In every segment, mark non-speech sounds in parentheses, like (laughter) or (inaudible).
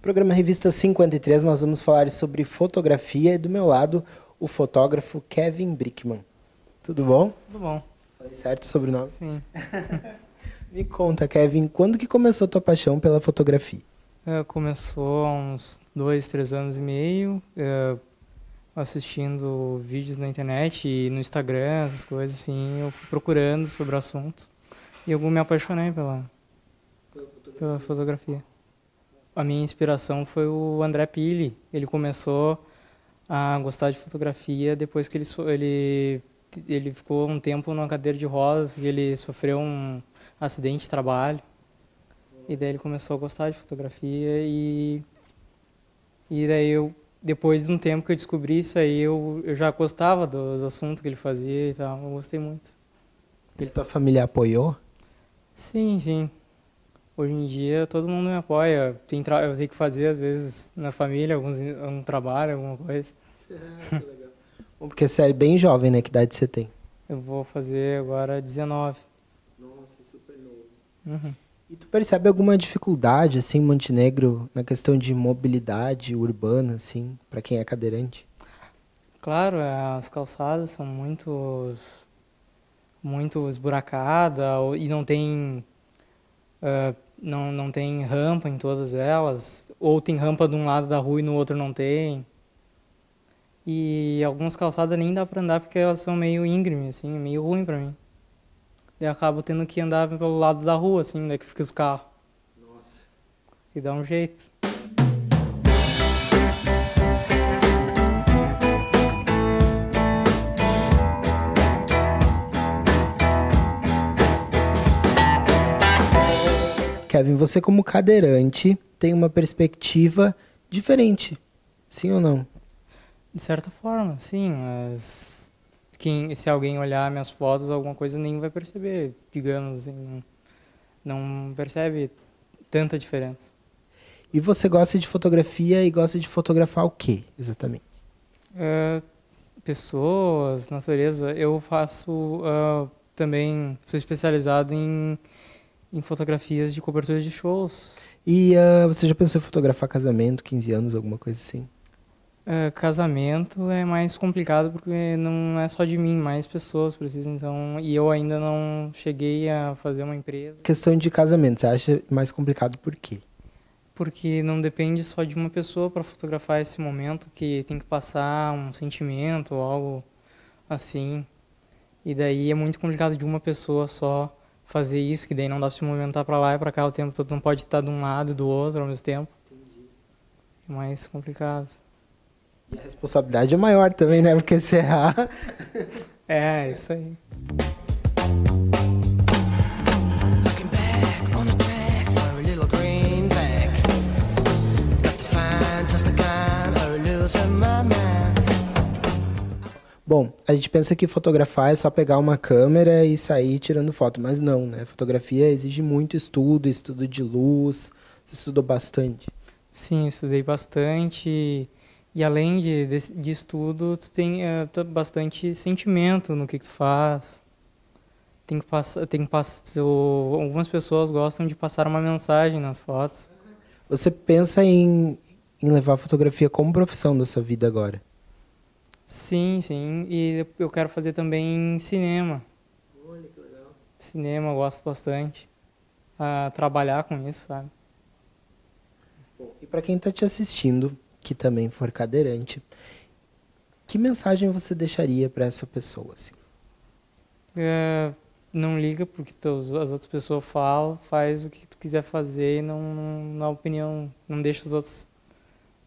Programa Revista 53, nós vamos falar sobre fotografia e do meu lado, o fotógrafo Kevin Brickman. Tudo bom? Tudo bom. Falei certo o sobrenome? Sim. (laughs) Me conta, Kevin, quando que começou a tua paixão pela fotografia? É, começou há uns dois, três anos e meio, é, assistindo vídeos na internet e no Instagram, essas coisas assim. Eu fui procurando sobre o assunto e eu me apaixonei pela, pela fotografia. Pela fotografia a minha inspiração foi o André Pili. Ele começou a gostar de fotografia depois que ele ele ele ficou um tempo numa cadeira de rodas, porque ele sofreu um acidente de trabalho. E daí ele começou a gostar de fotografia e e daí eu depois de um tempo que eu descobri isso aí, eu, eu já gostava dos assuntos que ele fazia e tal, eu gostei muito. E tua família apoiou? Sim, sim hoje em dia todo mundo me apoia. Tem eu tenho que fazer, às vezes, na família, alguns, algum trabalho, alguma coisa. (laughs) Ah, legal. Porque você é bem jovem, né? Que idade você tem? Eu vou fazer agora 19. Nossa, super novo. Uhum. E tu percebe alguma dificuldade, assim, Montenegro, na questão de mobilidade urbana, assim, para quem é cadeirante? Claro, é, as calçadas são muito, muito esburacadas e não tem Uh, não, não tem rampa em todas elas, ou tem rampa de um lado da rua e no outro não tem. E algumas calçadas nem dá para andar porque elas são meio íngreme, assim, é meio ruim para mim. Daí acabo tendo que andar pelo lado da rua, assim, daí né, que fica os carros. Nossa. E dá um jeito. Kevin, você como cadeirante tem uma perspectiva diferente, sim ou não? De certa forma, sim. Mas quem, se alguém olhar minhas fotos, alguma coisa nem vai perceber, digamos assim, não, não percebe tanta diferença. E você gosta de fotografia e gosta de fotografar o que exatamente? Eh, pessoas, natureza. Eu faço uh, também, sou especializado em em fotografias de coberturas de shows. E uh, você já pensou em fotografar casamento, 15 anos, alguma coisa assim? Uh, casamento é mais complicado porque não é só de mim, mais pessoas precisam, então. E eu ainda não cheguei a fazer uma empresa. Questão de casamento, você acha mais complicado por quê? Porque não depende só de uma pessoa para fotografar esse momento que tem que passar um sentimento ou algo assim. E daí é muito complicado de uma pessoa só fazer isso, que daí não dá para se movimentar para lá e para cá o tempo todo, não pode estar de um lado e do outro ao mesmo tempo. Entendi. É mais complicado. E a responsabilidade é maior também, né? Porque se errar. é, isso aí. Bom, a gente pensa que fotografar é só pegar uma câmera e sair tirando foto, mas não, né? Fotografia exige muito estudo, estudo de luz. Você estudou bastante? Sim, estudei bastante. E além de, de, de estudo, tu tem é, bastante sentimento no que, que tu faz. Tem que passar, tem que passar. algumas pessoas gostam de passar uma mensagem nas fotos. Você pensa em, em levar a fotografia como profissão da sua vida agora? Sim, sim. E eu quero fazer também cinema. Olha que legal. Cinema, eu gosto bastante. Ah, trabalhar com isso, sabe? Bom, e para quem está te assistindo, que também for cadeirante, que mensagem você deixaria para essa pessoa? Assim? É, não liga porque as outras pessoas falam, faz o que tu quiser fazer e não, não, na é opinião, não deixa os outros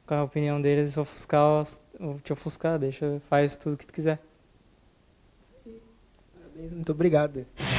com a opinião deles ofuscar as te ofuscar, deixa, faz tudo o que tu quiser. Parabéns, muito obrigado.